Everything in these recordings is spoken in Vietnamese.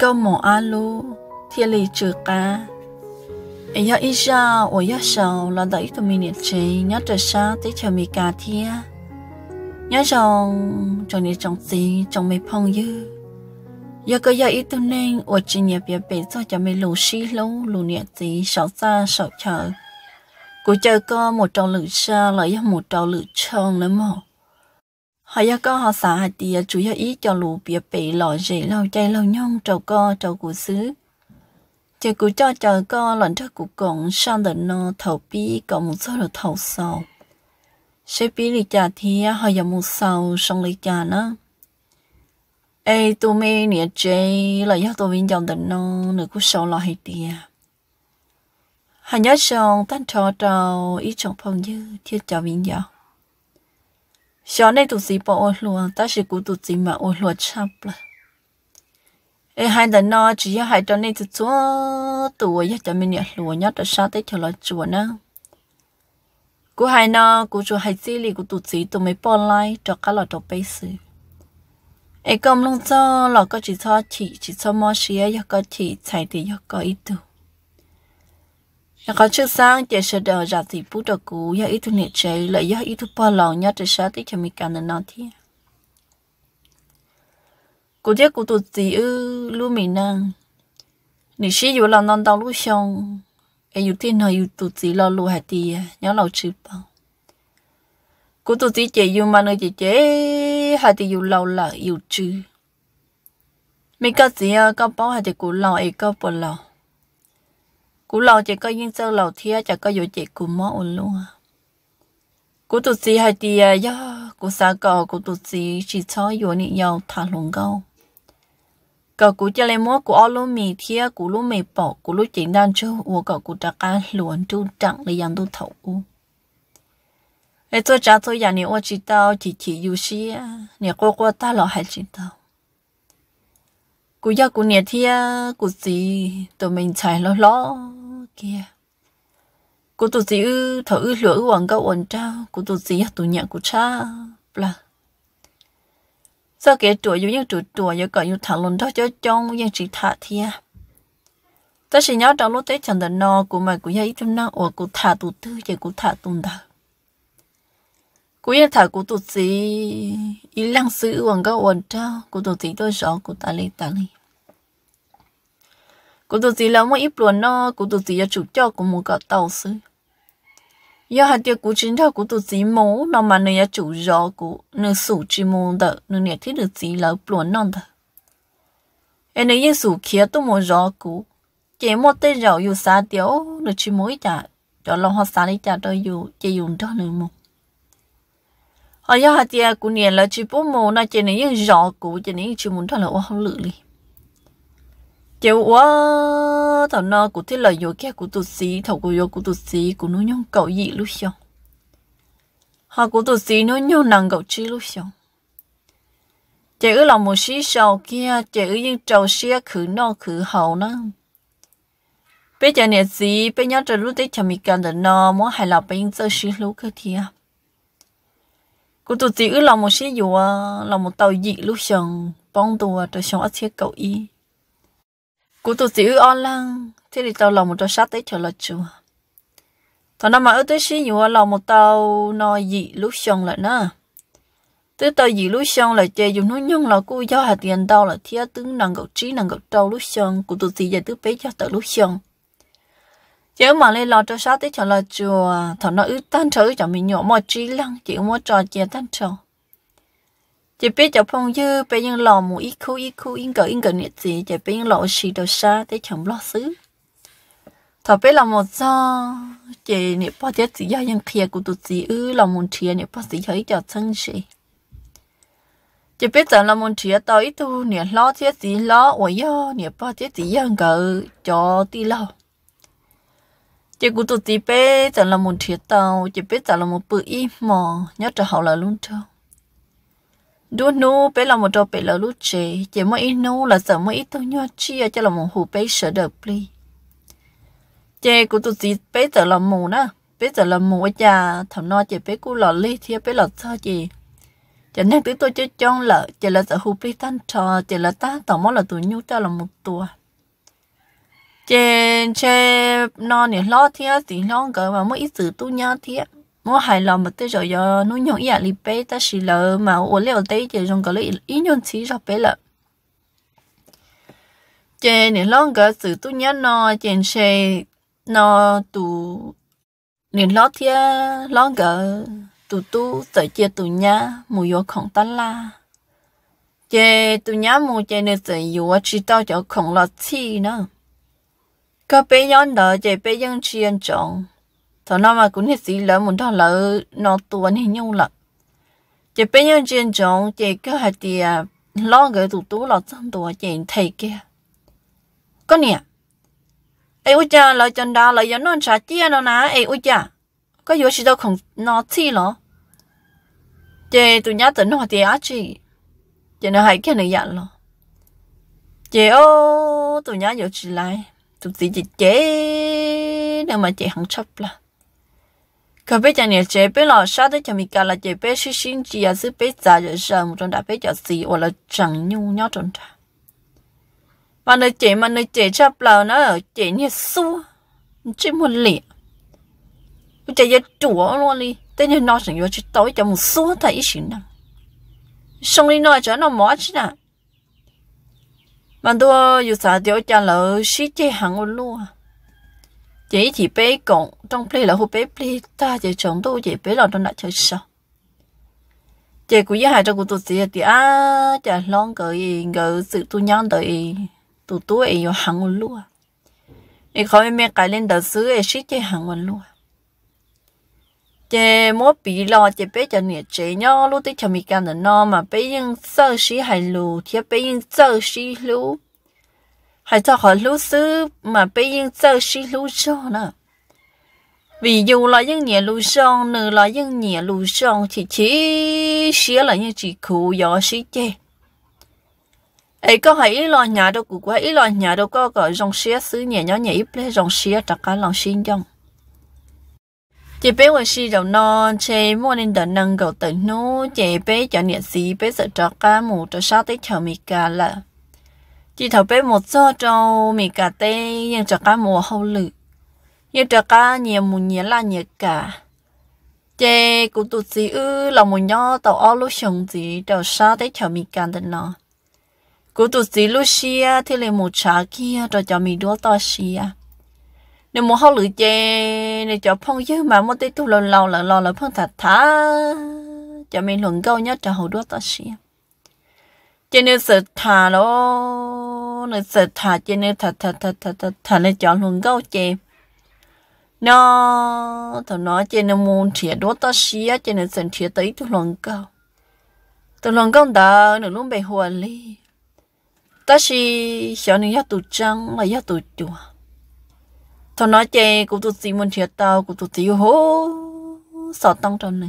够某阿路天里住家。哎呀，一下我要手拿到一个明年钱，要着啥得求米家贴。nhớ rằng trong này trong gì trong mấy phong dư giờ có giờ ít tuần nên ở trên nhà bia bể cho cho mấy lù xí lâu lù nhẹ gì sợ xa sợ chờ cuối chờ có một trâu lự xa lại một trâu lự tròn nữa mà họ ya họ xã hạt thì chủ yếu ý cho lũ bia bị lọ rễ lâu chay nhong trầu co trầu của xứ chờ cụ cho chờ co lần trước cụ còn sang đợt nó thầu bi còn một số được thầu sầu sẽ bi lì họ ya một sầu xong lì trà nữa ê tụi mày nè chơi là do tụi mình chọn đợt nó nửa cụ sầu lọ hay tiề họ tan trò trầu ý chọn phong dư thiết cho mình dạo 小内肚子不饿了，但是孤肚子嘛饿了差不了。哎，还得呢，只要还到那只做多，也得明年罗要得啥得条来做呢。กูให้นะกูจะให้ซีรีกูตุจีตัวไม่ปอนไล่จอกก็หลอดไปซื้อไอ้กำลังจ้าหลอก็จิชอฉีจิชอมอเชียยก็ฉีใส่ตียก็อีตัว nhà có chức sang chỉ sẽ đỡ ra thì bút được cú nhà ít thu nhiệt chế lại nhà ít thu bao lòng nhà chỉ sẽ tích cho mình cả nên nó thi cú tiếc cú tụt gì ư lu mình nè nị sĩ vừa làm nông đau lúa xong ai e dù thiên hồi dù tụt gì lo lu hạt thì nhớ lâu chưa bao cú tụt gì chỉ dù mà nơi chỉ chế hạt thì dù lâu là dù chưa. Mấy có gì ờ, có bao hạt thì cú lâu ai e có bao lâu cú lò chỉ có những sơ lò thia chả có dụ chỉ cú mò ổn luôn à cú tụt gì hai thì à cú xa cò cú tụt gì chỉ cho dụ nị nhau thả lùng gâu, cậu cú chơi lên múa cú ao luôn mì thia cú luôn mì bỏ cú luôn chỉ đan chơi u cậu cú trả cá luồn chú chẳng lấy yang tu thầu u để tôi trả tôi nhà này tôi chỉ tao chỉ chỉ yêu xí nhà cô cô ta lo hay chỉ tao cú giờ cú nhà thia cú gì tụi mình chạy lo lo kia cô tụt gì ư thở ư lửa hoàng gạo ổn trao cô tụt sĩ tụi nhạc của cha là sao kẻ tuổi giống như tuổi tuổi giờ còn như thằng lồn đó cho trong nhưng chỉ thả thia à? ta chỉ nhớ trong lúc tết chẳng đợt no của mày của giấy thêm năng ủa của thả tụt tư giờ của thả tụt đó của yên thả của tụt sĩ ý lăng sự hoàng gạo ổn trao của tụt sĩ tôi rõ của ta lấy ta lấy cụ tụt sĩ là mỗi ít luôn nó cụ tụt sĩ là chủ cho của một cái tàu sư giờ hạt tiêu cụ chính theo cụ tụt sĩ mố nó mà nơi là chủ gió cụ nơi sủ chỉ mô đỡ nơi nhà thiết được gì là luôn non đỡ em nơi yên sủ kia tu mô gió cụ chỉ một tay gió yêu xa tiêu được chỉ mỗi chả cho lòng họ xa đi chả đôi yêu chỉ dùng cho nơi mô ở giờ hạt tiêu cụ niệm là chỉ bố mô nó chỉ nơi yên gió cụ chỉ nơi chỉ muốn thôi là ô không lự liền kiểu quá thằng nó cũng thích là vô kia của tụt xí thằng của vô của tụt xí cũng nó nhung cậu gì lúc xong họ của tụt xí nó nhung nàng cậu chi lúc xong chị là một xí sau kia chị những yên xe khử nó khử hậu nó bây giờ này gì bây giờ trời lúc đấy chẳng mi cần được nó muốn hay là bây giờ xí lúc cơ thia cũng tụt xí là một xí dù là một tàu dị lúc xong bóng tua trời xong ở thiết cậu y cú tôi xíu on lăng thế thì tao lòng một tao sát tới cho là chùa thằng nó mà ở tới xí nhiều lòng một tao nói gì lúc xong lại nữa tứ tao gì lúc xong lại chơi dùng nó nhung là cô giao hạt tiền tao là thía tướng nàng gậu trí nàng gậu trâu lúc xong của tôi gì giờ tứ bé cho tao lúc xong chứ mà lên lo cho sát tới cho là chùa thằng nó ứ tan trở cho mình nhỏ mò trí lăng chỉ mò trò chè tan trở chỉ biết cho phong dư bây giờ lò mù ít khu ít khu yên cỡ yên cỡ nhiệt gì chỉ biết giờ lò xì đầu xa để chẳng lo xứ thọ biết là một do chỉ nhiệt bao tiết gì do nhân kia của tụt gì ư là một chia nhiệt bao gì thấy cho thân gì chỉ biết rằng là một chia tới tu nhiệt lo tiết gì lo ủa do nhiệt bao tiết gì do cỡ cho ti lâu chỉ cụ tụt gì bé rằng là một chia tàu chỉ biết rằng là một bự im mò nhớ trở hậu là luôn trâu đua nu bé là một trò bé là lúc chế chỉ mới ít nu là sợ mới ít thôi nhau chia cho là một hồ bé sợ đợt pli chế của tụi gì bé giờ là mù nè bé giờ là mù ở nhà thằng no chế bé cũ là ly thì bé là sao gì cho nên tụi tôi chơi chong là chỉ là sợ hồ bé tan trò chỉ là ta tao mỗi là tụi nhau cho là một tuổi chế chế no nè lo thì thì lo cái mà mới ít sự tu nhau thiệt 我还老没得着呀，侬用压力背，但是了嘛，我了得就用个了，一用起着背了。这你啷个自度伢呢？这是那都你老天啷个都都在这度伢没有空的啦。这度伢没这呢，只有我知道就空了气呢。个别人的这别人去人种。sau nó mà cũng hết sĩ lỡ muốn thằng lỡ nó tuấn hình nhau lợ chỉ bên nhau chuyện chồng chỉ có hạt thì lo cái tụt tú lo chân tụ chỉ thầy kia có nè ai ui cha lỡ chân đó lỡ giống nó trả chia nó ná, ai ui cha có vô chỉ đâu không nó chi lỡ chỉ tụi nhá tỉnh họ thì á chi chỉ nó hay cái này dặn dạ lỡ chị ô tụi nhá vô chỉ lại tụi chị chị chế nhưng mà chị không chấp là nhẽ chế 可别讲你这边了，晓得讲米家了这边是星期也是被砸人是木种大被叫死，我了整牛鸟种的。mà nó chạy mà nó chạy chắp là nó ở chạy như xua chỉ một lẻ nó chạy giật chúa luôn đi tên như nó sẽ vô chỉ tối cho một xua thấy ý xỉn nào xong đi nói cho nó mỏ chứ nè mà tôi dù sao tiêu cho lỡ xí chế hàng luôn chỉ chỉ bé cổng trong plei là hồ bé plei ta chỉ chọn đâu chỉ bé là trong lại chơi sao chỉ cũng hai cho cũng tụt gì thì à chả long cái cái sự tu nhân đời tu tu ấy có hàng luôn thì khỏi mẹ cái lên đời xứ ấy xí chơi hàng luôn chế mỗi bị lo chế bé cho nhiệt chế nhau lúc tới mi mình cái nó mà bé nhưng sợ xí hay lù thì bé nhưng sợ xí lù hay cho họ lú sư mà bây giờ cho nữa ví dụ là những nhà lú sông nữa là những nhà lú sông thì chỉ xía là những chỉ cụ gió xí chê ấy có hay ý nhà đâu cũng quá ý lo nhà đâu có gọi dòng xía xứ nhà nhỏ nhà ít ple dòng xía tất cả lòng xin trong chị bé vừa xí đầu non chị mua nên đợt nâng cầu tận nô chị bé cho nhận xí bé sợ trọ cả mù cho sao tới chờ mì cả là chỉ thầu bé một số cho mì cà tê nhưng cho cá mùa hậu lử nhưng cho cá nhiều mùa nhiều là nhiều cả chê cụ tụt gì ư là một nhỏ tàu ao lúc sống gì tàu xa tới chở mì cà tê nó cụ tụt gì lúc xia thì lấy một chả kia cho cho mì đua to xia nếu mùa hậu lử chê nếu cho phong dư mà một tê tu lâu lâu là lo là phong thật thả cho mì luận câu nhớ cho hậu đua to xia cho nên sợ thà đó nó sợ thà cho nên thà thà thà thà thà thà nó chọn luôn gấu chè nó thằng nó cho nên muốn thiệt đó ta xía cho nên sợ thiệt tới tụi luôn gấu tụi luôn gấu đó nó luôn bị hoa li ta xí cho nó ya tụi trăng là ya tụi chùa thằng nó chè cũng tụi xí muốn thiệt tao cũng tụi xí hô sợ tăng tròn nữa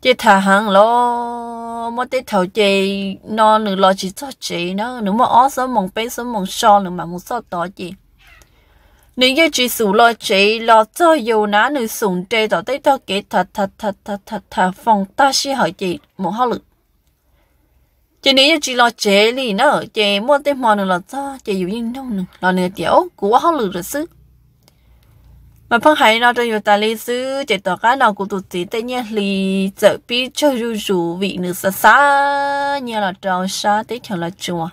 chỉ thà hàng lo mà tới thầu chị nó nữa lo chỉ cho chị nó nữa mà ó sớm mong bé sớm mong so nữa mà muốn so tỏ chị nếu như chị sủ lo chị lo cho dù ná nữ sủng trê tỏ tới tao kể thật thật thật thật thật thật phòng ta sĩ hỏi chị một hao lực chị nếu như chị lo chế thì nó chị mua tới mòn nữa lo cho chị dù như nông nữa lo nữa tiểu của hao lực rồi sức mà phong hải nó cho ta lý sư chỉ tỏ cá nào cũng tụt chỉ tây nhiên lý, chợ bi cho dù dù vị nữ xa xa như là trâu xa tết chẳng là chùa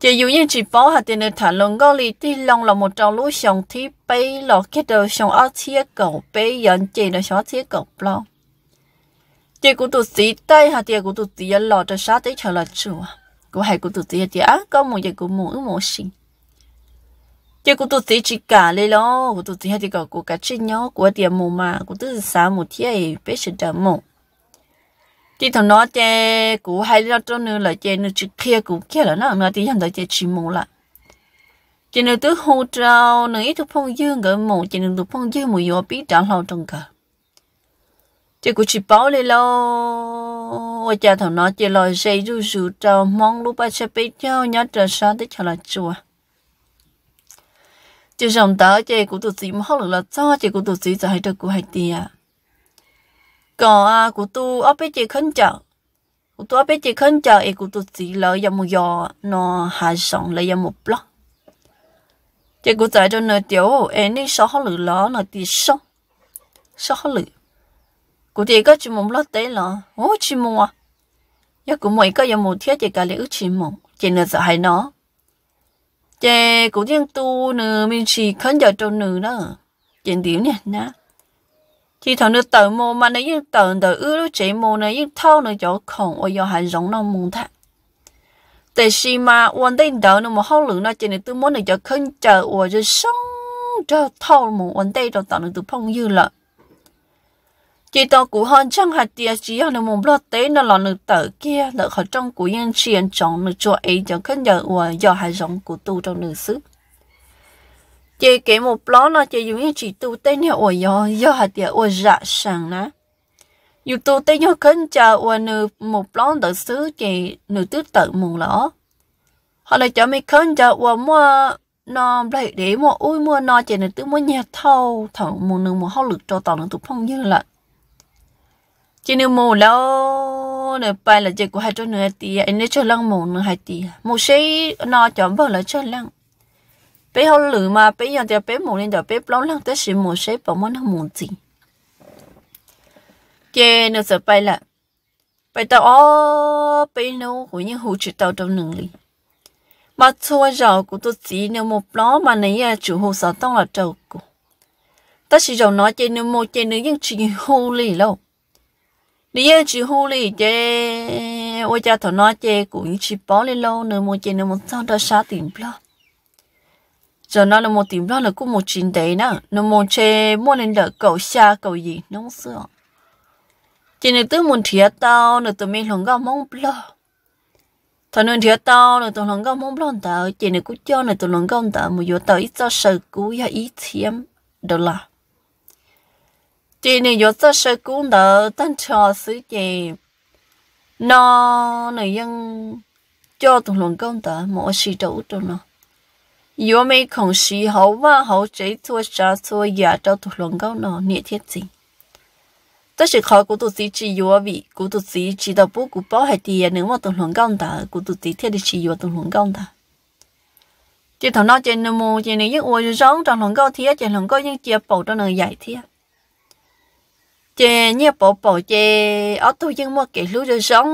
chỉ dù như chỉ phó hạ tiền thả lồng gò lì thì lồng là một trong lũ xong thi bay lọ kết đầu xong áo chia cầu bay dẫn chỉ là sòng chia cầu lo chỉ cũng tụt chỉ tây hạ tiền cũng tụt chỉ lọ trâu xa tết chẳng là chùa của hai cũng tụt chỉ thì á có một giờ cũng muốn một sinh chứ cũng tôi chỉ chỉ cả lấy lo cũng tôi chỉ hay thì gọi của cả trên nhó của tiền mù mà cũng tôi xả một thiê biết sự đỡ mù thì thằng nó chơi, cũng hai lo trâu nữa là chơi nó chỉ kia cũng kia là nó mà thì thằng đó chê chỉ mù lại chỉ nó tôi hỗ trợ, nó ít tôi phong dương cái mù chỉ nó tôi phong dương mù yếu biết trả lo trong cả chỉ cũng chỉ bảo lấy lo cha thằng nó chỉ lo dây rú rú trao mong lúc ba sẽ biết nhau nhớ trở sao cho là chùa chỉ rồng tớ chỉ cũng tụi chị mà học được là cho chỉ cũng tụi chị giờ hay được cũng hay tiền còn à cũng tu ở bên khấn chờ cũng tu ở bên chị khấn chờ thì cũng tụi chị lợi dụng một giờ nó hạ sòng lợi dụng một block chỉ cũng giờ cho à. nó tiểu em đi sao học được là nó thì sao sao học được cũng thì có chỉ một block đấy là chỉ một à giờ cũng mỗi cái giờ một thiết chỉ cả lễ ước chỉ một chỉ nó giờ hay nó chè cũng riêng tu nữa mình chỉ khấn giờ trâu nữa đó chuyện điểm nè nè chỉ thằng nữa tờ mô mà nó yên tờ tờ ư lúc chế mô nó yên thâu nó chỗ khổng ở giờ hạt giống nó muốn thạc tại sao mà quan đến đỡ nó mà hậu lượng nó chỉ này tôi muốn được chỗ khấn chờ ở giờ sống cho thâu một quan đây rồi tao nó tôi phong dư lợi chỉ tao cú hòn chẳng hạt tiệt chỉ hòn mồm lót tế nó là nửa tờ kia nửa khỏi trong cú yên chiên trong nửa chỗ ấy chẳng khấn giờ ủa do hai giống của tu trong nửa xứ chị kể một ló là chị dùng như chỉ tu tên hiệu ủa do do hạt tiệt ủa dạ sàng nè dù tu tên hiệu khấn chờ ủa nửa một ló nửa xứ chị nửa tứ tự mùng lỏ họ lại cho mấy khấn chờ ủa mua nó lại để mua ui mua nó chị nửa tứ mua nhà thâu thằng mùng nửa mùng hao lực cho tao nửa tụ phong như là chỉ nếu mù lâu nửa bài là chỉ có hai chỗ nửa tí anh ấy cho lăng mồ nửa hai tí mồ xây nó chọn vào là cho lăng bé hậu lử mà bé giờ thì bé mồ nên thì bé lâu lăng tới sự mồ xây bảo món mù gì chỉ nửa sợ bài là bài tao ó bé nấu của những hồ chữ tao trong nửa lì mà thôi giờ cũng tôi chỉ nếu một nó mà này chủ hồ sợ tông là trâu của ta chỉ giàu nói trên nếu một trên nếu những chuyện hồ lì lâu 你要去护理的，我家头那些滚去包里喽，那么见那么脏的啥顶不了。giờ nó là một tìm đó là cũng một chín đấy nè nó một chê mua lên đỡ cầu xa cầu nó không sửa chỉ nên tư muốn thía tao nữa tụi mình lòng gạo mong lo thà nên thía tao nữa tụi lòng gạo mong lo tao chỉ nên cứ cho nữa tụi lòng gạo tao một vô tao ít cho sợ cú ya ít thiếm đó là chị này yo cho sơ cũng đỡ tân trò sứ chị nó này dân cho tụng luận công tờ mỗi sĩ đấu cho nó yo mấy không sĩ hậu và hậu chế thua trả thua giả cho tụng luận công nó nhiệt thiết gì tất sự khó của tụi sĩ chỉ yo vị của tụi sĩ chỉ đọc bút của bảo hay tiền nếu mà tụng luận công tờ của tụi sĩ thiết thì chỉ yo tụng lòng công tờ chị thằng nó trên nemo trên này giấc uống giống trong luận công thiết trên luận công những chia bầu trong nơi giải thiết chè nhẹ bỏ bỏ chè ở tôi dân mua cái lúa rồi sống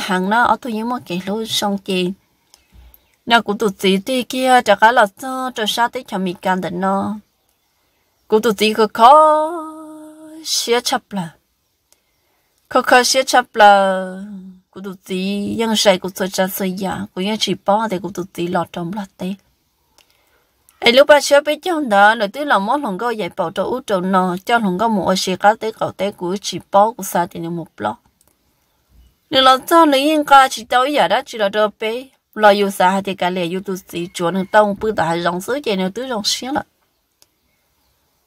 hàng nó ở tôi dân mua cái lúa xong chè nó cũng tụt gì thì kia chả cá là sao cho sao tới cho mình can đến nó cũng tụt gì khó khó xé chập là khó khó xé chập là cũng tụt gì dân sai cũng sợ cha sợ già cũng như chỉ bỏ để cũng tụt gì lọt trong lọt đấy ai lúc ba sớm biết chồng đó là tức làm mất lòng cô dạy bảo cho út cho nó cho lòng có một sự cá tới cậu tế của chị bố của sa thì một lo nếu là cho lấy yên cả chỉ tới giờ đó chỉ là đôi bé là yêu sa thì cả lẽ yêu tôi sĩ chúa nên tông bữa đã rong số tiền nếu tứ rong xíu rồi.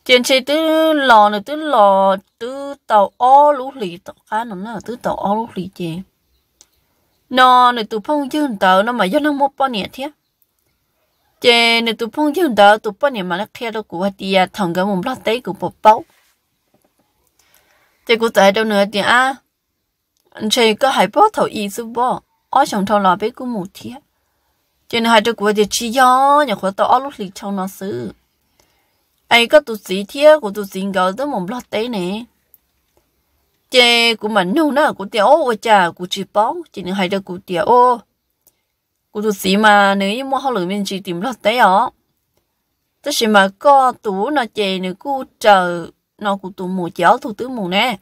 tiền xe tứ lò nữa tứ lò tứ tàu ô lũ lì tàu cá nó nó tứ tàu ô lũ lì tiền. nó nữa tụ phong dương tàu nó mà do nó một bao nhiêu thế chế nè tụ phong thiên đó tụ bao niệm mà nó khe đâu của thì à thằng cái mồm lót tay của bố bố, chế của tại đâu nữa thì à anh chế có hai bao thầu y số bố, ở trong thầu là bé của một thiệt chế nè hai đứa của thì chỉ do nhà khoa tao ở lúc lịch trong nó xứ ai có tụ sĩ thiệt của tụ sĩ gạo tới mồm lót tay này, chế của mình nô nè của tiệt ô cha của chỉ bao chế nè hai đứa của tiệt ô 我就只嘛 nếu như mua hoa lửa mình chỉ tìm lót đấy ó tất nhiên mà có tú nó chè nữa cu chờ nó cũng tụ mù chéo thủ tứ nè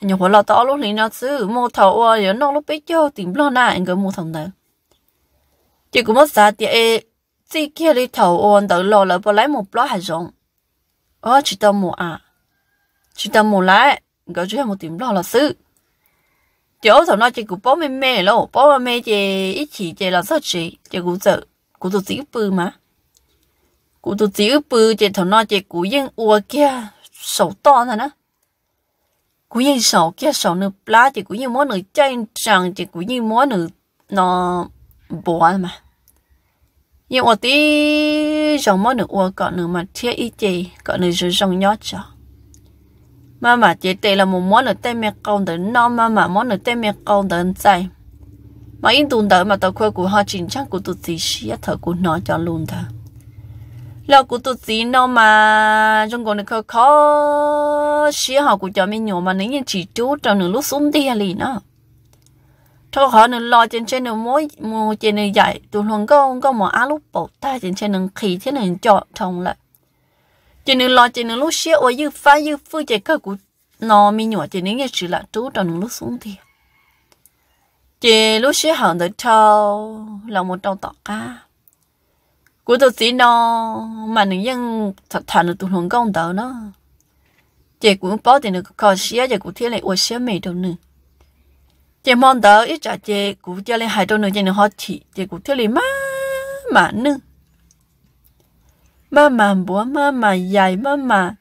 nhưng hồi lo to lúc này nó xứ mua thầu ở giờ nó lúc biết cho tìm lo nè anh cứ mua thằng đó chỉ cũng mất giá tiền chỉ kia đi thầu ở tự lo là bỏ lấy một lọ hạt giống ó chỉ tao mua à chỉ tao mua lại anh cứ chỉ một tìm lo là xứ chỗ sau nó chỉ cũng bố mẹ mẹ lo bố mẹ chỉ chỉ chỉ là sao chỉ chỉ cũng sợ cũng tụt chỉ bự mà cũng tụt chỉ bự chỉ thằng nó chỉ cũng yên ua kia sầu to này nữa cũng yên sầu kia sầu nữa lá chỉ cũng yên món nữa chân chẳng chỉ cũng yên món nữa nó mà nhưng mà tí dòng món nữa ua còn nữa mà thiết ít chỉ còn nữa rồi dòng nhót cho mà mà chế là một món là tên mẹ con đến nó mà mà món là tên mẹ con đến mà in tuần tới mà tao quê của họ chính chắc của tụi gì xí thở của nó cho luôn thà là của tụi gì nó mà trong còn được khó xí họ của cho mình nhỏ mà nếu như chỉ chú trong nửa lúc xuống đi à liền nó thôi họ nửa lo trên trên nửa mỗi một trên nửa dạy tụi luôn có có một áo lúc bột ta trên trên nửa khí trên nửa chọn trong lại chỉ nên lo chỉ nên lúc xia ôi dư phá dư phu chỉ cơ cụ nó mi nhỏ chỉ nên nghe chữ là chú trong những lúc xuống thì chỉ lúc xia hẳn tới trâu là một trâu tọt cá của tôi chỉ nó mà những nhân thật thành là tụi hồng công tớ nó chỉ cũng bỏ tiền được có xia chỉ cũng thiết lại ôi xia mì đâu nữa chỉ mong tớ ít trả chỉ cũng cho lên hai đôi nữa chỉ nó họ chỉ chỉ cũng thiết lại má mà nữa mama bố mama dạy mama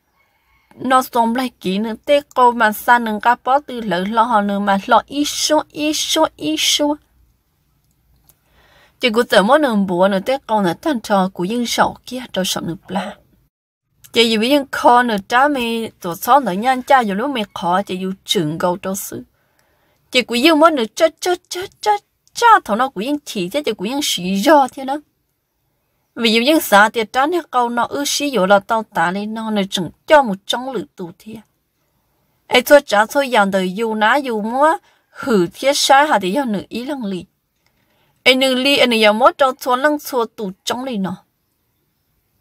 nó xong lại kỹ nữa tê cô mà xa nâng cá bó từ lỡ lo họ nữa mà lo ít số ít số ít số chỉ có tớ mỗi nâng bố nữa tê cô nữa tăng trò của dân sầu kia trò sầu nữa là chỉ dù dân khó nữa cha mẹ tổ xóm nữa nhanh cha dù lúc mẹ khó chỉ dù trường gấu trò sư chỉ của dân mỗi nữa chết chết chết chết cha thằng nó của dân chỉ thế chỉ của dân sĩ do thế đó vì dụ dân xã thì trả nè câu nó ư xí dụ là tao tả lên nó này chừng cho một trong lự tù thiệt ai cho trả cho dàn đời dù ná dù mua hử thiết sai hà thì do nữ ý lăng lì ai nữ lì ai nữ giờ mua cho cho lăng cho tù trong lì nó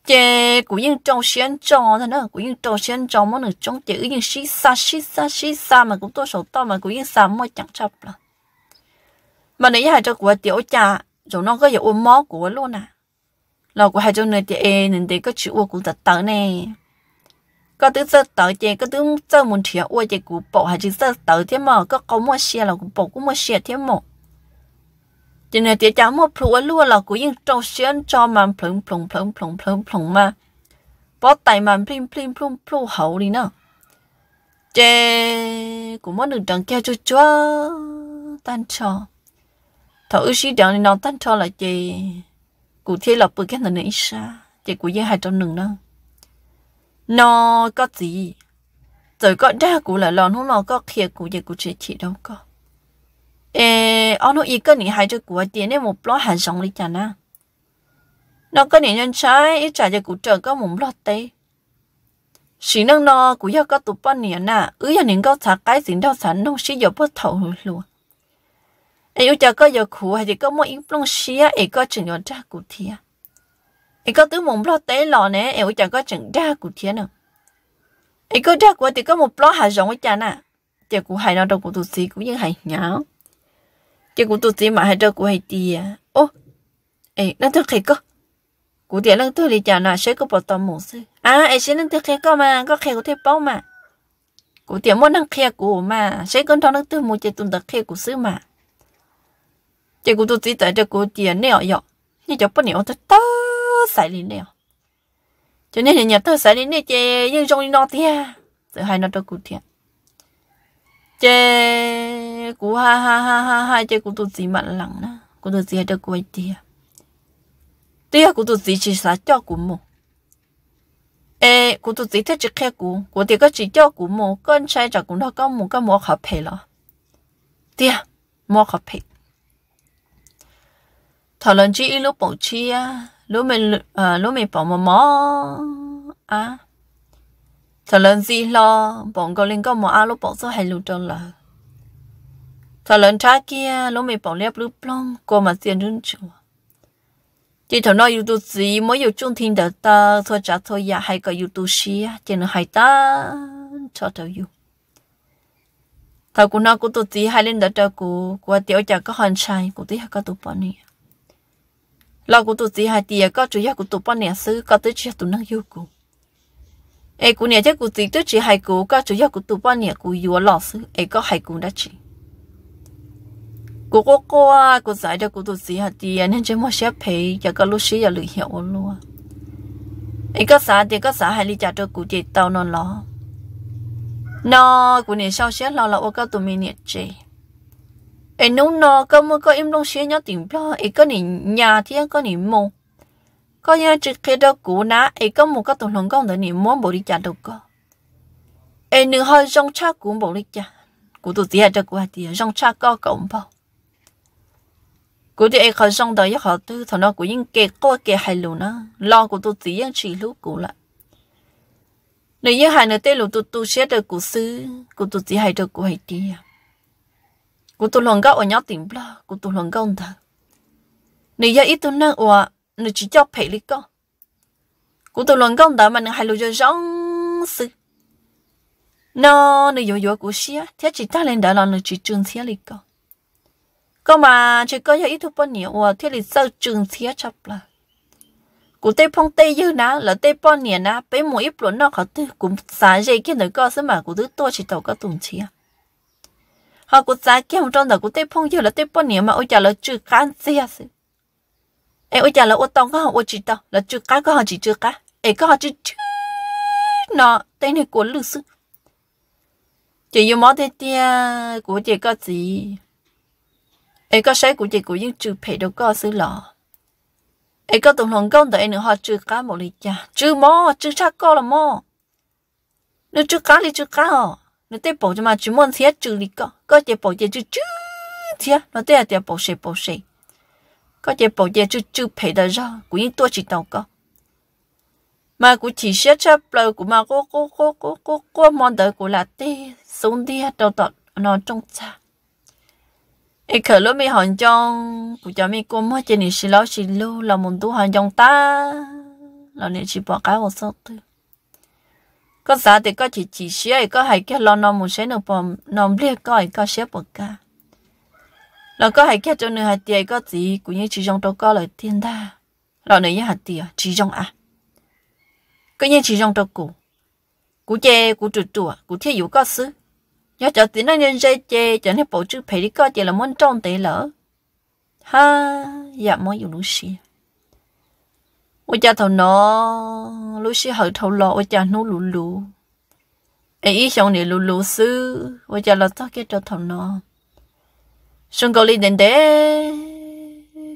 chè của những trong xuyên trong thế nữa của những trong xuyên trong món nữ trong chữ những xí xa xí xa xí xa mà cũng tôi sổ to mà của những xa mua chẳng chập là mà nãy hai cho của tiểu cha rồi nó có dụ ôm mó của luôn à 老古还就那点哎，能得个去我古得到呢。có thứ giờ tới chơi có thứ giờ muốn thiệt ôi chơi cụ bộ hay chỉ giờ tới thế mà có có mua xe là cụ bộ cũng mua xe thế mà cho nên tiếc cháu mua phụ luôn là cụ yên trâu xuyên cho mà plung plung plung plung plung plung mà bỏ tay mà plung plung plung plung hậu đi nữa chơi cũng muốn được đằng kia cho cho tan cho thở ư sĩ đằng tan cho là chơi cụ thế là bự cái này xa chỉ cụ dễ hai trăm nừng đó nó có gì rồi có ra cụ là lo nó lò có kia cụ dễ cụ chỉ chỉ đâu có ê ông nó ý cái này hai cho cụ tiền nên một lọ hàng sống đi chả à, nó có này nhân trái ít trả cho cụ trợ có một lọ tê xin năng nó cụ yêu có tụ bao nhiêu nà ứ giờ những có thả cái gì đâu sẵn đâu xí giờ bất thầu luôn 哎，有叫个有苦，还是个么因弄西啊？哎，个整要炸古天啊！哎，个都蒙不了呆老呢，哎，有叫个整炸古天呢。哎，个炸古天个么不了还容易炸呢？这古还那这古都西古也还鸟，这古都西嘛还这古还低呀？哦，哎，那这谁个？古天那都里讲那谁个不当模式啊？哎，谁能这谁个嘛？个谁个这包嘛？古天么能谁古嘛？谁跟他能都没这懂得谁古事嘛？这个都只在这个点那样，你就不鸟这到塞里那样，就那人家到塞里那这英雄那天，这还那这个天，这古哈哈哈哈哈，这个都只蛮冷呢，古都只这个点，对呀，古都只去啥叫古么？诶，古都只这只看古，古这个只叫古么？跟谁这古那个么？跟么合配了？对呀，么合配。thảo lần chi lúc bỏ chi á lúc mình à lúc mình bỏ mò mò à thảo lần gì lo bỏ cô lên có mò à lúc bỏ số hay lúc trong là thảo lần cha kia lúc mình bỏ lép lúc plong cô mà tiền run chua chỉ thảo nói youtube gì mới yêu chung thiên đợt ta thôi chả thôi ya hay có youtube xí chỉ nó hay ta cho thảo yêu thảo cũng nói cũng tụt gì hay lên đợt ta cũng qua tiểu chả có hoàn sai cũng tí hay có tu bọn này lo của tụi chị hai tiề có chủ yếu của tụi bao nè sư có tới chia tụi năng yêu cụ ấy cụ nè chắc cụ chị tới chị hai cụ có chủ yếu của tụi bao nè cụ yêu lão sư ấy có hai cụ đã chị cụ cô cô à cụ giải cho cụ tụi chị hai tiề nên chỉ mua xe phe giờ có lúc xí giờ lười hiểu luôn ấy có xã thì có xã hai ly trả cho cụ chị tao non lo nó cụ nè sau xe lo là ô có tụi mình nè chị em nấu nọ có mua có em long xía nhớ tiền bao em có nỉ nhà thì em có nỉ mua có nhớ chỉ khi đó cũ ná em có có tụng lòng công để nỉ mua bộ đi chả đâu có em nửa hơi rong cha cũ bộ đi chả cũ tụt tiền cho qua tiền rong cha có cộng bao cũ thì em khỏi rong đời họ tư thằng nó của những kẹt có hay lù nó lo của tụt tiền chỉ lúc cũ lại nếu như hai nửa tê lù tụt tụt xía được cũ xứ cũ tụt tiền hay được cũ hay tiền กูตุลงก็อ่อนยอดติ่มปลากูตุลงก็อ่อนเถอะนี่ยาอีตุนั่งว่านี่จีเจ้าเผยลิก็กูตุลงก็อ่อนเถอะมันนึงให้รู้จะร้องซึนอนี่อยู่อยู่กูเสียเท่าจีตาเล่นเดี๋ยวเรานี่จีจึงเสียลิก็ก็มาจีก็ยาอีทุปนี่ว่าเท่าลิเจ้าจึงเสียชับละกูเต้พงเต้ยืนนะแล้วเต้ป้อนเนี่ยนะไปหมวยปลุนนอกเขาตื้อกูสาใจกินเดี๋ยวก็สมัยกูตื้อตัวจีเต่าก็ตุ่มเชีย họ cũng giá kia hôm trong đó cũng tới phong giờ là tiếp bao nhiêu mà ôi chả là chưa cán gì à sự em ôi chả là ô tông có họ ô chỉ tao là chưa cá có họ chỉ chưa cá em có họ chỉ chứ nó tên này của lư sư chỉ yêu món thế tia của chị có gì em có sấy của chị của những trừ phải đâu có sự lọ em có tụng lòng công tại nữa họ trừ cá một lý cha trừ mò trừ chắc có là mò nếu trừ cá thì trừ cá họ nó tiếp bộ cho mà chú muốn thế chữ lý có có chế bộ chế chữ chữ thế nó tới là bộ sẽ bộ sẽ có chế bộ chế chữ chữ phải đó ra cũng như tôi chỉ đâu có mà cũng chỉ sẽ cho bờ của mà có có có có có có món đợi của là tê xuống đi đâu đó nó trong cha ấy khởi lúc mi hoàn trong cũng cho mi cô mới chỉ nên xí lão xí lưu là muốn tu hoàn trong ta là nên chỉ bỏ cái một số thôi có giá thì có chỉ chỉ xe có hay cái lo nó muốn xe nó bom nó lia coi có xe bọc cả nó có hay cái cho nữa hạt tiền có gì cũng như chỉ trong đâu có lời thiên đa lo này như hạt tiền à, chỉ trong à cứ như chỉ trong đâu cũ cũ chê cũ trụ trụ cũ thiết yếu có xứ nhớ cho tiếng nó nhân dây che, cho nên bổ trước phải đi coi chỉ là muốn trong tế lỡ ha dạ mỗi dù lúc xưa 我家头喏，路西后头咯，我家努鲁鲁，哎，一想你鲁鲁斯，我家老早给着头喏，上高里点点，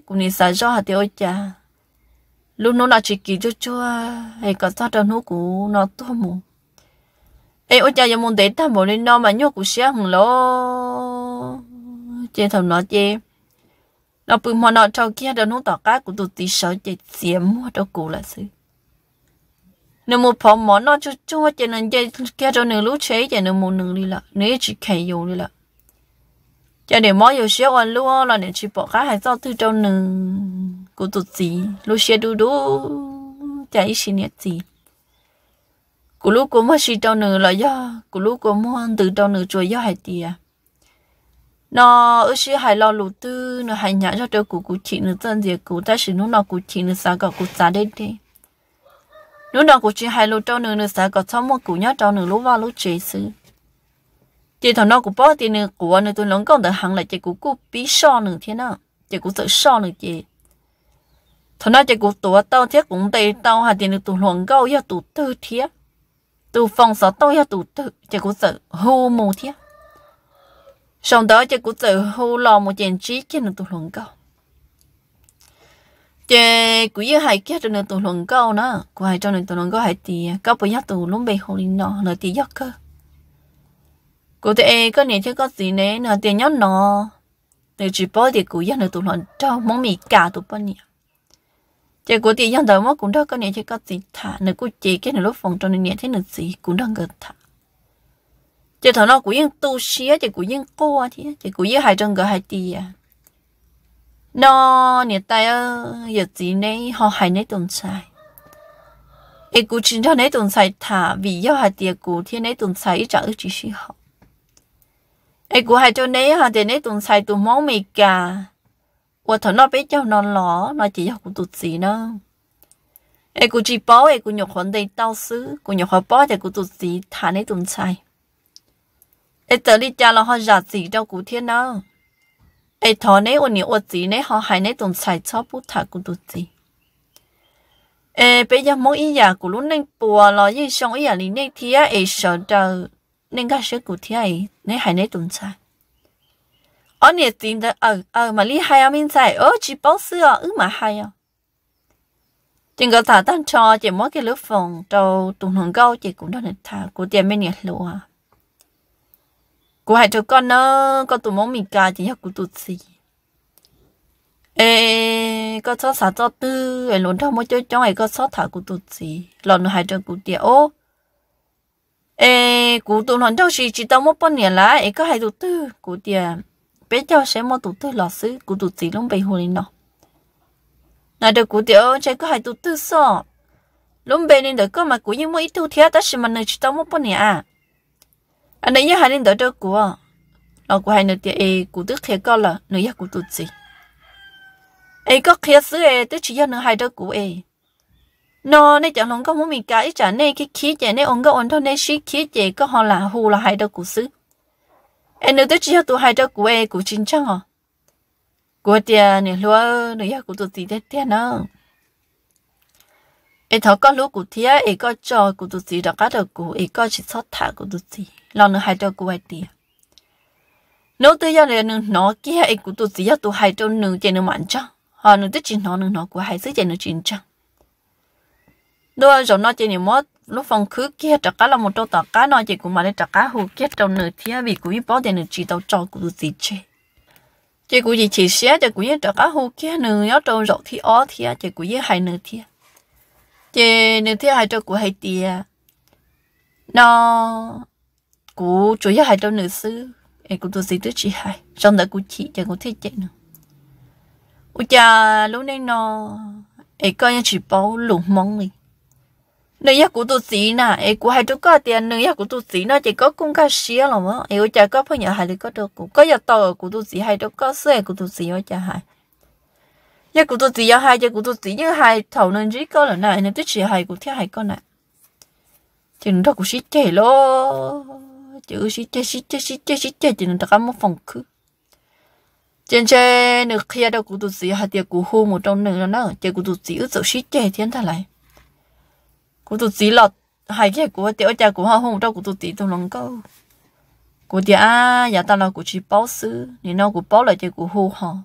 姑娘晒着还得我家，路努那去给就就啊，哎，搞啥着努古那多么。ai ôi cha muốn để ta bỏ lên nó mà nhóc của xe hằng lo chị thầm nó chị nó bị mòn nó cho kia đó nó tỏ cá của tụi tí sợ chạy xiêm mua đó cũ là gì? nếu một phòng mòn nó cho cho chạy nên chạy kia đó nửa lú chế chạy nửa một nửa đi là nửa chỉ khay vô đi là chạy để mỏ vô xé quan luôn là để chỉ bỏ cá hay sao từ trong nửa của tụi tí lú xé đu đu chạy xin nhẹ gì của lú của mất xí trong nửa là do của lú của mất từ trong nửa chuối do hay tiệt nó ước xí hải lo lụt tư nó hải nhã cho được cụ cụ chị nó dân gì cụ ta xí nó nó cụ chị nó sáng gọi cụ giá đến đi nó nó cụ chị hải lo cho nó nó sáng gọi xong một cụ nhá cho nó lúc vào lúc chế sư chị thằng nó cụ bỏ tiền nó cụ nó tôi lớn công được hàng lại chị cụ cụ bí so nữa thế nào chị cụ tự so nữa chị thằng nó chị cụ tổ tao thiết cũng tây tao hà tiền nó tụ luận câu ya tụ tư thiết tụ phong sở tao ya tụ tư chị cụ tự hô mù thiết xong đó cho cụ tự hô lò một chèn trí cho nên tụi luận câu chè hai kia cho nên tụi luận câu nữa cụ hai cho nên tụi luận câu hai tỷ câu bây giờ tụi luôn bề hồ linh nọ nợ tỷ có nè chứ có tiền nhớ nọ để chỉ bỏ thì cụ yêu nợ tụi cho món mì cả tụi bao nhiêu chè cụ tiền nhớ đầu cũng đó có nè chứ có gì thả nợ cụ chè cái nợ lúc phòng cho nên nè thế nợ cũng đang gần chỉ thằng nó cũng yên tu sĩ chỉ cũng yên cô thì chỉ cũng yên hai chân cái hai tì nó nè tay giờ gì này họ hai này tồn tại ấy cũng chính cho này tồn tại thả vì do hai tì cũng thiên này tồn tại chẳng chỉ sĩ họ ấy cũng hai cho này họ thì này tồn tại tụi máu mì cả thằng nó biết cho nó lỏ nó chỉ cho cũng tụt gì nữa ấy cũng chỉ bảo ai cũng nhọc hoàn đầy đau xứ cũng nhọc hoàn bảo thì cũng tụt gì thả này tồn tại ai tớ đi cha là họ giả gì đâu cụ thiên đâu ai thọ nấy ôn nhiều ôn gì nấy họ hay nấy tồn xài cho bút thả cụ tụt gì ai bây giờ mỗi ý giả của lúc nên bùa lo gì xong ý giả lý nên thì ai sợ đâu nên các sự cụ thiên ấy nấy hay nấy tồn xài ở nhà tiền đó ờ ờ mà lý hay à mình xài ở chỉ bảo sữa ứ mà hay à chừng có thả tan cho chỉ mỗi cái lớp phòng trâu tụng hồng câu chỉ cũng đã được thả của tiền mình nhặt lụa cô hãy cho con nó con tụ mong mình cả chỉ học của tụt gì ê con cho xả cho tư ấy luôn thằng mỗi chơi trong ấy con sót thả của tụt gì lần hai cho của tiệt ô ê của tụt nó trong gì chỉ tao một bao nhiêu lá ấy có hai tụi tư của tiệt bé cho sẽ mua tụi tư lọ sứ của tụi gì luôn bị hồn lên nó nãy được của tiệt ô chơi có hai tụi tư sao lúc bên nên được có mà của những mỗi ít tụt thiệt đó chỉ mà nơi chỉ tao một bao nhiêu à anh ấy nhớ hai đến tới trước của à. nó của hai nửa tiền ấy của tức thế có là nửa giác của tụt gì ấy có khía xứ ấy tức chỉ cho nửa hai trước của ấy nó nên chẳng lòng có muốn mình cái chả nên cái khí chả nên ông có ổn thôi nên xí khí chả có họ là hù là hai trước của xứ anh nửa tức chỉ cho tụi hai trước của ấy của chính chăng à của tiền nửa lúa nửa giác của tụt gì thế tiền nữa ấy lúa của thía ấy có cho của tụt gì đó cả được có chỉ sót thả của tụt gì lo nữa hai trâu quay tiền nếu tự do này nương nó kia ấy cũng tụt gì đó tụt hai trâu nương chơi nương mạnh cho họ nương tích chín nó nương nó của hai sức chơi nương chín cho đôi rồi nó chơi nương mất lúc phòng khứ kia trả cá là một trâu tạt cá nó chơi cũng mà để trả cá hồ kia trâu nương thía vì cũng biết bỏ để nương chỉ tàu trâu cũng tụt gì chơi chị cũng chỉ chỉ xé chị cũng như trả cá hồ kia nương nhớ trâu rộng thì ó thì chị cũng như hai nương thía chị nương thía hai trâu của hai tia nó cú chủ yếu hai đâu nữ sư em cũng tôi gì tới chị hai trong đó của chị chẳng có thiết chạy nữa ôi cha lúc nay nó em coi như chỉ bao lủng mong đi nơi nhà của tôi gì nè em của hai đứa có tiền nơi nhà của tôi gì nó chỉ có cũng cá xía là mà em ôi cha có phải nhà hai đứa có được cũng có nhà to của tôi gì hai đứa có xe của tôi gì ôi cha hai nhà của tôi gì nhà hai nhà của tôi gì nhà hai thầu nên chỉ có là này nên tức chị hai của thiết hai con này thì nó cũng chỉ chạy lo chữ xí chê xí chê xí chê xí chê chỉ nên ta một phòng khứ trên chê nửa kia đâu cũng tụt gì hạt tiệc cũng hô một trong nửa nữa chê cũng tụt gì ướt dầu xí chê thiên thà lại cũng tụt gì lọt hai chê của tiệc chả của họ hô một trong cũng tụt gì tôi lòng câu của tiệc à nhà ta là của chỉ báo sư nên nó của báo lại chê của hô họ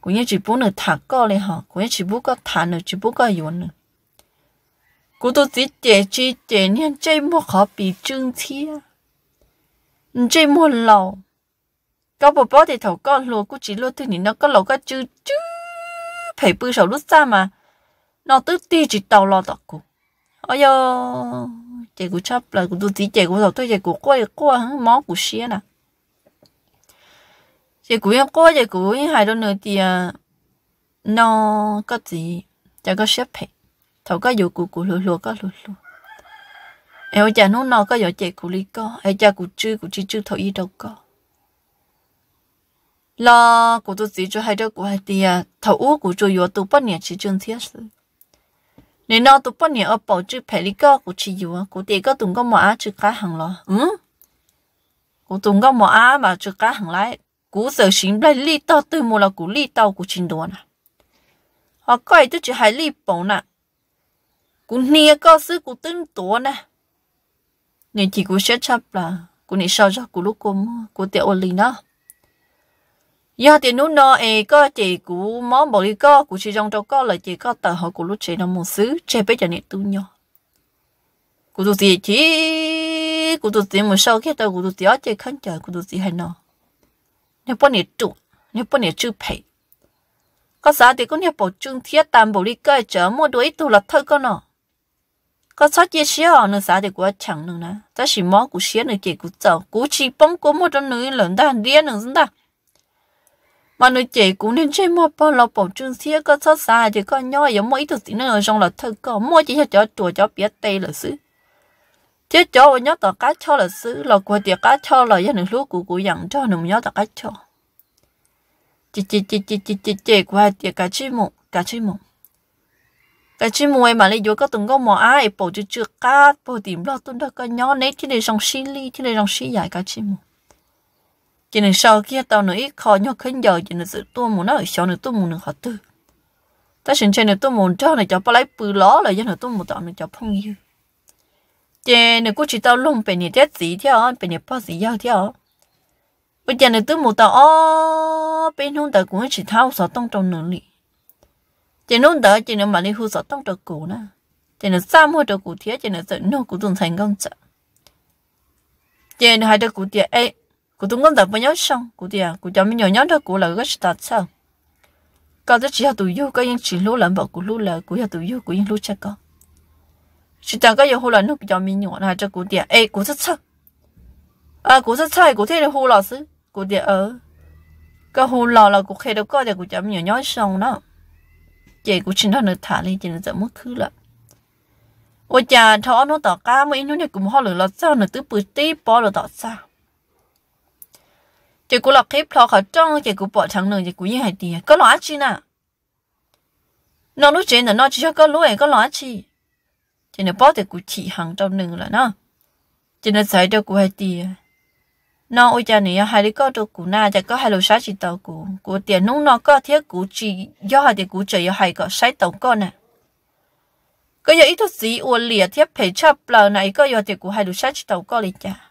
của nhớ chỉ bố nửa thả co lên họ của nhớ chỉ bố có thả nửa chỉ bố có yến nửa của tôi chỉ chê chỉ chê nên chơi một khó bị trưng thiệt chơi mua lầu có bộ bó thì thầu có lúa cũng chỉ lúa thứ này nó có lầu có chứ chứ phải bự sầu lúa xa mà nó tứ ti chỉ tàu lo tọt cụ ôi yo chị cũng chấp là cũng tôi tí chị cũng rồi tôi chị cũng quay qua hắn mó của xía nè chị cũng em qua chị cũng hai đôi nữa thì nó có gì chả có xếp phải thầu có dụ cụ cụ lúa lúa có lúa lúa em chả nó nó có giờ chạy cụ lý co em chả cụ chư cụ chư chư thầu y đâu co lo cụ tôi chỉ cho hai đứa của hai tia thầu u cụ chơi vừa tụ bắt nhẹ chỉ chân thiết sự nên nó tụ bắt nhẹ ở bảo chữ phải lý co cụ chơi vừa cụ tia có tụng có mà á chữ cá hàng lo ừ cụ tụng có mà á mà chữ cá hàng lại cụ sở xin lại lý tao từ mua là cụ lý tao cụ chính đồ nè họ coi tôi chỉ hai lý bảo nè cụ nia co sự cụ tin tổ nè nên chỉ cú xét chấp là cú này sao cho cú lúc cú cú tiệu ổn nó, đó giờ thì nút nó ấy có chị cú món bỏ đi có cú chỉ trong đâu có là chị có tờ họ cú lúc chị nó một xứ chơi bây cho này tu nhỏ cú tu gì chỉ cú tu gì một sau khi tao cú tu gì ở chơi khán chờ cú tu gì hay nó nếu bọn này trụ nếu bọn này chưa phải có giá thì cũng theo bảo trung thiết tam bảo đi cơ chờ mua đuổi tu là thơ con nó có sót gì xíu ở nơi xã thì quá chẳng nữa nè ta chỉ mò của xíu nơi kia của chồng cú chỉ bông cú một trong nơi lớn ta đĩa nữa chúng ta mà nơi chị cũng nên chơi mò bao lọc bảo trương xíu có sót xa thì có nhỏ giống mỗi thứ gì nữa trong là thật có mua chỉ cho chó chùa chó biết tê là xứ chứ chó nhỏ tỏ cá cho là xứ là qua tiệc cá cho là gia nửa lúc của của dặn cho nửa nhỏ tỏ cá cho chị chị chị chị chị chị chị qua tiệc cá chơi mộng cá chơi mộng cái chim mua mà lấy vô có từng có mỏ ai bỏ chứ chưa cá bỏ tìm lo tuần đó cái nhỏ nấy chỉ này dòng xí ly chỉ này dòng xí dài cái chim mua chỉ này sau kia tao nữa ít khó nhau khấn giờ chỉ này sự tua muốn nó sau này tua muốn nó khó tư ta xin chơi nữa tua muốn cho này cho bao lấy bự ló là do này tua muốn tao nữa cho phong yêu trên này cũng chỉ tao luôn bên nhà chết gì theo bên này bao gì giao theo bây giờ nữa tua muốn tao bên hông tao cũng chỉ thao sợ tông trong nửa chỉ nôn đỡ chỉ nó mà đi hư sợ tông được cũ nè chỉ nó xăm hơi được cũ thế chỉ nó sợ nó cũng dùng thành công chứ chỉ nó hai được cũ thế ấy cũ tung công tập với nhau xong cũ thế cũ cho mình nhỏ nhỏ được cũ là cái sự thật sao cái đó chỉ là tụi yêu cái những chỉ lú lắm bảo cũ lú là cũ là tụi yêu cũ những lú chắc có chỉ chẳng cái nhiều hồ là nó cho mình nhỏ là cho cũ thế ấy cũ rất sao à cũ rất sai cũ thế là hồ lão sư cũ thế ở cái hồ lão là cũ khi đó có thì cũ cho mình nhỏ nhỏ xong đó chị cũng chỉ nó nửa thả lên chỉ là giờ mất khứ là ôi chà thọ nó tỏ cá mấy nó này cũng họ lửa lọt sao nửa tứ bự tí bỏ lửa tỏ sao chị cũng lọc clip lọ khảo trong chị cũng bỏ thằng nửa chị cũng yên hai tiền có lõa chi nè nó lúc chị là nó chỉ cho có lúa có lõa chi chị này bỏ thì cũng chỉ hàng trong nửa là nó chị này giải được của hai tiền nó ôi cha này hai đứa có đồ cũ na cha có hai lô sát chỉ tàu cũ của tiền nung nó có thiết cũ chỉ do hai tiền cũ chỉ hay có sai tàu con nè có giờ ít thứ gì uốn lìa thiết phải chấp lờ này có giờ tiền cũ hai lô sát chỉ tàu con liền cha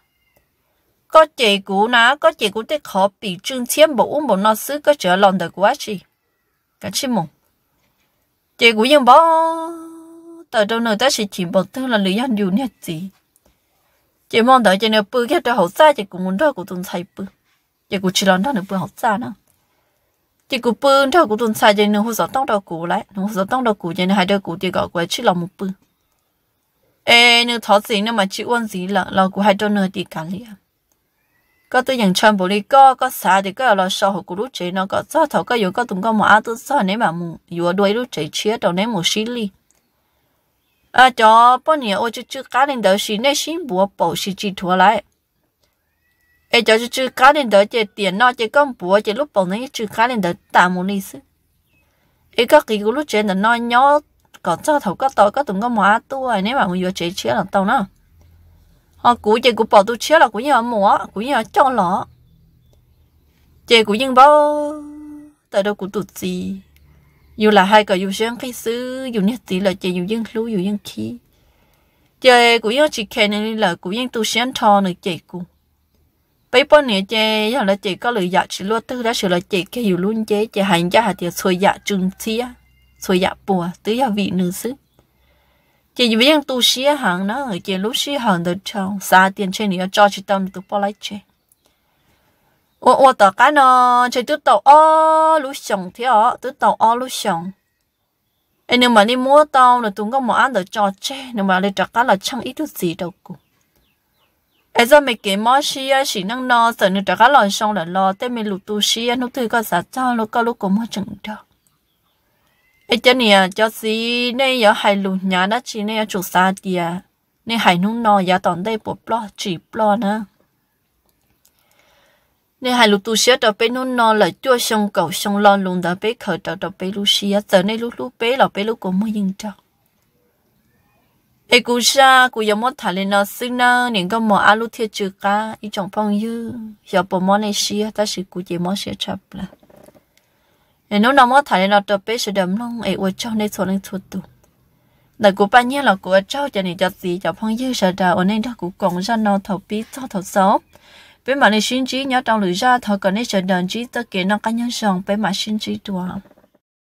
có chị cũ ná có chị cũ tết khó bị trương chiếm bộ uống bộ nó xứ có chở lòng đời quá chị cái chị mùng chị cũ nhưng bó tờ đâu nữa ta sẽ chỉ bật thương là lý do nhiều nhất gì chị mong đợi chị nếu bự cái đó học xa chị cũng muốn đó cũng tuần sai bự chị cũng chỉ làm đó nếu bự học xa nữa chị cũng bự đó cũng tuần sai chị nếu hỗ trợ tông đó cũng lại hỗ trợ sơ tông đó cũng chị nếu hai đó cũng thì gọi quay chỉ làm một bự ê nếu thọ gì nữa mà chị uống gì là là cụ hai đó nữa đi cả liền có tôi nhận chăm bồi đi có có xa thì có là sợ hồi của lúc chị nó có cho thọ có dùng có tuần có mà ăn tôi sợ nếu mà mù dù đuôi lúc chị chia đầu nếu một xí ly à cho bao nhiêu ô chứ chứ cá đình đó xin này xin bùa bổ xin chỉ thua lại ai cho chứ chứ cá đình đó chỉ tiền nó chỉ con bùa chỉ lúc bổ này chứ cá đình đó tạm một lý sự ai các kỳ của lúc chơi là nó nhỏ còn cho thầu có tội có từng có mỏ tôi nếu mà người vừa chơi chia là tao nó họ cũ chơi của bỏ tôi chia là của nhà mỏ của nhà cho lọ chơi của nhân bao tại đâu của tụt gì dù là hai cái dù sáng cái xứ dù nhất tí là chơi dù dân lú dù dân khí chơi của dân chỉ khen nên là của dân tu sáng thọ nữa chơi cũng bây bữa nè chơi giờ là chơi có lời dạ chỉ lo tư đã sửa là chơi cái dù luôn chơi chơi hành ra hạt thì xôi dạ trừng xía xôi dạ bùa tứ dạ vị nữ xứ chị dù dân tu xía hàng nó chơi lúc xía hàng được trong xa tiền chơi nữa cho chị tâm tụ bỏ lại chơi 我我大家呢，就都到哦，路上条都到哦路上。哎，你嘛你摸到了，都我冇按到做啫，你嘛你大家了唱一都知道过。ai giờ mình kiếm món xí á xí năng nó sợ nó đã cá lòn xong là lo tên mình lụt tu xí á nó có sạch cho nó có lúc có món chừng đó ai cho nè cho xí này giờ hai lụt nhà đó chỉ này chủ xa tiề này hai nung nó giờ toàn đây bộ blog chỉ blog nữa nên hai lúc tu sửa đó bé nó nó là chua sông cầu sông lo luôn đó bé khởi đó đó bé lúc sửa giờ này lúc lúc bé là bé lúc cũng mới dừng cho. ai cú sa cú yếm mất thà lên nó xin nó nên có mò alu thiệt chữ cả ý chồng phong dư giờ bộ món này sửa ta sẽ cú chỉ món sửa chập là nên nó nó mất thà lên nó đó bé sẽ đầm luôn ai uất cho nên thôi nên thôi đủ. là cú ba nhé là cú ở cho cho nên cho gì cho phong dư sợ đào ở nên đó cú còn ra nó thầu bí cho thầu xấu bên mà này xin chỉ nhớ trong lưỡi ra thọ sẽ đơn chí tất cả nó cá nhân sòng bên mà xin chỉ tua